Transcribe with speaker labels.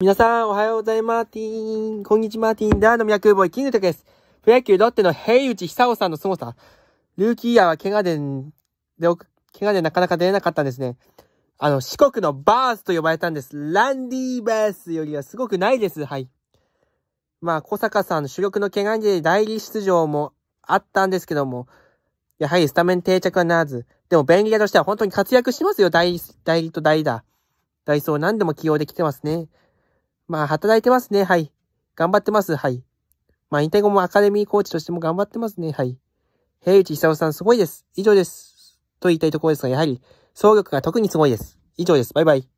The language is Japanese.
Speaker 1: 皆さん、おはようございます。ティーン。こんにちは、マーティン。ダーノミヤ宮空母イキングテクです。プロ野球ロッテの平内久夫さんの凄さ。ルーキーイヤーは怪我で、で、怪我でなかなか出れなかったんですね。あの、四国のバースと呼ばれたんです。ランディーバースよりはすごくないです。はい。まあ、小坂さんの主力の怪我で代理出場もあったんですけども、やはりスタメン定着はならず、でも便利屋としては本当に活躍しますよ。代理、代理と代打。ダイソー何でも起用できてますね。まあ、働いてますね。はい。頑張ってます。はい。まあ、引退後もアカデミーコーチとしても頑張ってますね。はい。平内久夫さんすごいです。以上です。と言いたいところですが、やはり、総力が特にすごいです。以上です。バイバイ。